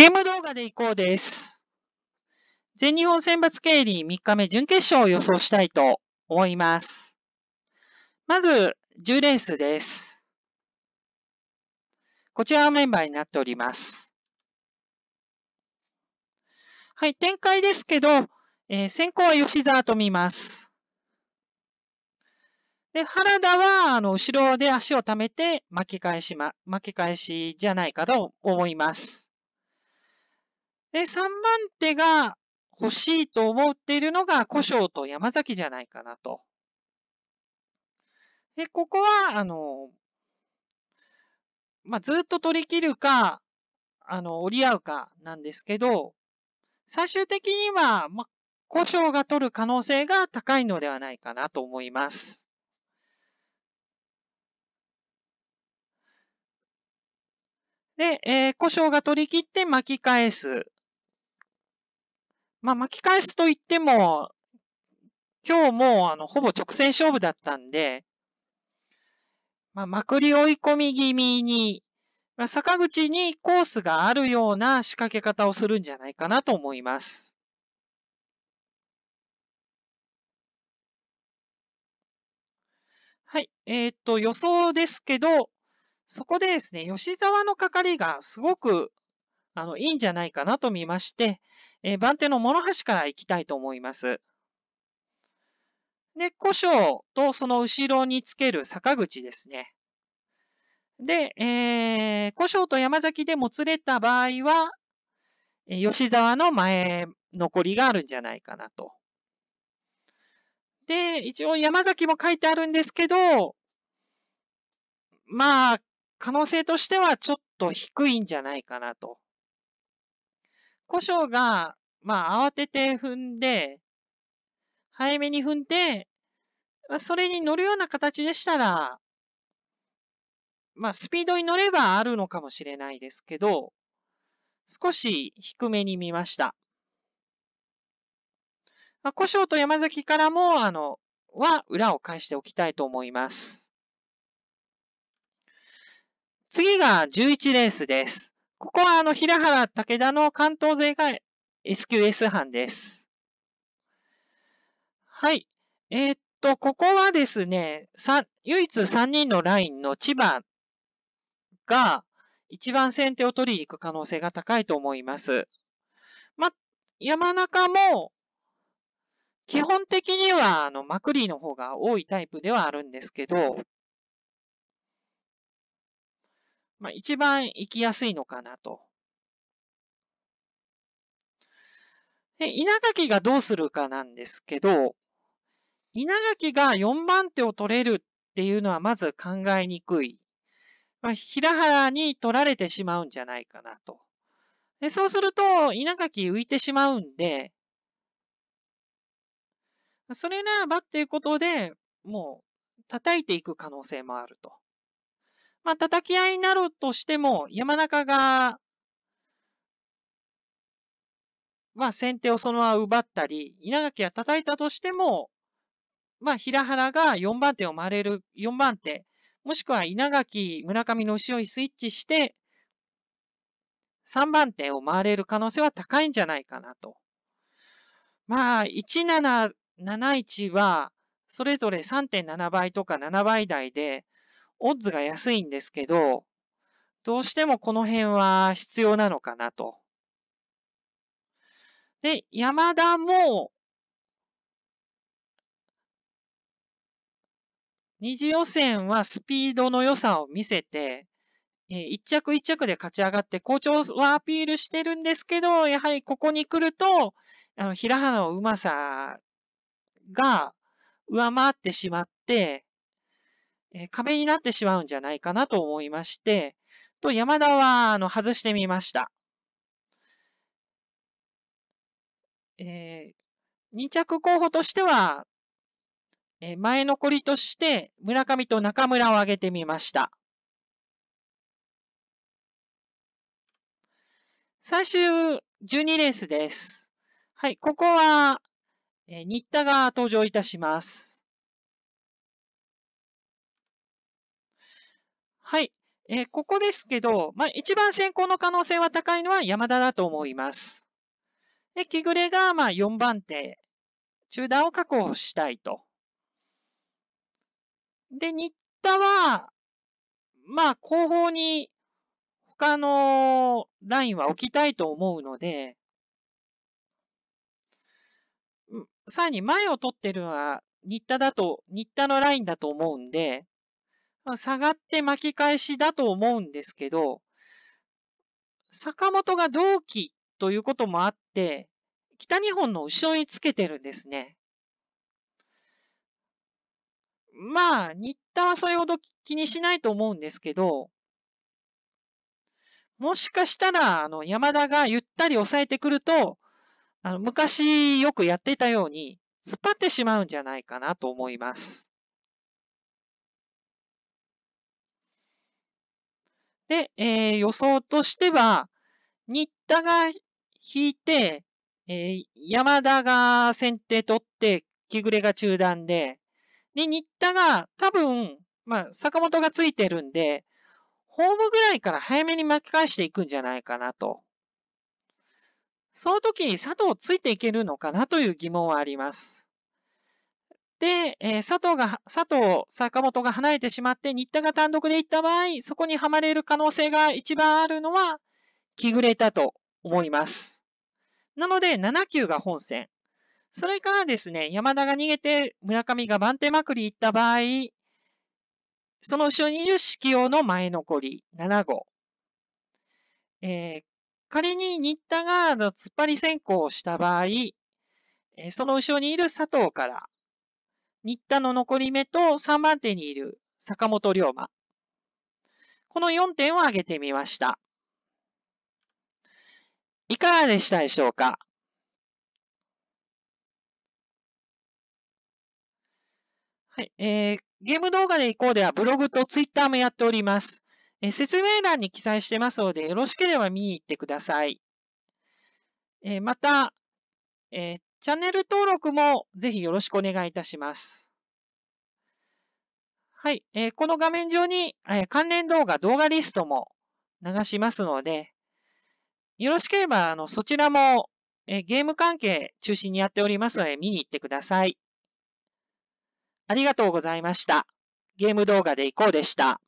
ゲーム動画でいこうです。全日本選抜経理3日目準決勝を予想したいと思います。まず、10レースです。こちらのメンバーになっております。はい、展開ですけど、えー、先行は吉沢と見ます。で、原田は、あの、後ろで足を溜めて巻き返しま、巻き返しじゃないかと思います。で、3番手が欲しいと思っているのが古生と山崎じゃないかなと。で、ここは、あの、まあ、ずっと取り切るか、あの、折り合うかなんですけど、最終的には、まあ、古生が取る可能性が高いのではないかなと思います。で、えー、故障が取り切って巻き返す。まあ、巻き返すと言っても、今日もあのほぼ直線勝負だったんで、まあ、まくり追い込み気味に、まあ、坂口にコースがあるような仕掛け方をするんじゃないかなと思います。はい。えっ、と、予想ですけど、そこでですね、吉沢の係がすごくあのいいんじゃないかなと見まして、えー、番手の諸橋から行きたいと思います。で、古椒とその後ろにつける坂口ですね。で、えー、胡と山崎でもつれた場合は、吉沢の前残りがあるんじゃないかなと。で、一応山崎も書いてあるんですけど、まあ、可能性としてはちょっと低いんじゃないかなと。故障が、まあ、慌てて踏んで、早めに踏んで、それに乗るような形でしたら、まあ、スピードに乗ればあるのかもしれないですけど、少し低めに見ました。まあ、故障と山崎からも、あの、は裏を返しておきたいと思います。次が11レースです。ここはあの、平原武田の関東勢が SQS 班です。はい。えー、っと、ここはですね、唯一3人のラインの千葉が一番先手を取りに行く可能性が高いと思います。ま、山中も、基本的には、あの、まくりの方が多いタイプではあるんですけど、まあ、一番行きやすいのかなと。で、稲垣がどうするかなんですけど、稲垣が4番手を取れるっていうのはまず考えにくい。まあ、平原に取られてしまうんじゃないかなと。でそうすると、稲垣浮いてしまうんで、それならばっていうことで、もう叩いていく可能性もあると。まあ、叩き合いになろうとしても、山中が、まあ、先手をそのまま奪ったり、稲垣が叩いたとしても、まあ、平原が4番手を回れる、4番手、もしくは稲垣、村上の後ろにスイッチして、3番手を回れる可能性は高いんじゃないかなと。まあ、1771は、それぞれ3.7倍とか7倍台で、オッズが安いんですけど、どうしてもこの辺は必要なのかなと。で、山田も、二次予選はスピードの良さを見せて、え一着一着で勝ち上がって、好調はアピールしてるんですけど、やはりここに来ると、あの、平原のうまさが上回ってしまって、え壁になってしまうんじゃないかなと思いまして、と、山田は、あの、外してみました。えー、2着候補としては、えー、前残りとして、村上と中村を挙げてみました。最終12レースです。はい、ここは、えー、新田が登場いたします。えー、ここですけど、まあ、一番先行の可能性は高いのは山田だと思います。で、木暮がまあ4番手、中段を確保したいと。で、新田は、まあ、後方に他のラインは置きたいと思うので、さらに前を取ってるのは新田だと、新田のラインだと思うんで、下がって巻き返しだと思うんですけど、坂本が同期ということもあって、北日本の後ろにつけてるんですね。まあ、新田はそれほど気にしないと思うんですけど、もしかしたら、あの、山田がゆったり抑えてくると、あの、昔よくやってたように、突っ張ってしまうんじゃないかなと思います。で、えー、予想としては、新田が引いて、えー、山田が先手取って、木暮が中断で、で、新田が多分、まあ、坂本がついてるんで、ホームぐらいから早めに巻き返していくんじゃないかなと。その時に佐藤ついていけるのかなという疑問はあります。で、えー、佐藤が、佐藤、坂本が離れてしまって、新田が単独で行った場合、そこにはまれる可能性が一番あるのは、キグレだと思います。なので、7球が本戦。それからですね、山田が逃げて、村上が番手まくり行った場合、その後ろにいる四季王の前残り、7号。えー、仮に新田が突っ張り先行した場合、えその後ろにいる佐藤から新田の残り目と3番手にいる坂本龍馬。この4点を挙げてみました。いかがでしたでしょうかはい、えゲーム動画でいこうではブログとツイッターもやっております。説明欄に記載してますので、よろしければ見に行ってください。えまた、えチャンネル登録もぜひよろしくお願いいたします。はい。えー、この画面上に、えー、関連動画、動画リストも流しますので、よろしければ、あの、そちらも、えー、ゲーム関係中心にやっておりますので、見に行ってください。ありがとうございました。ゲーム動画でいこうでした。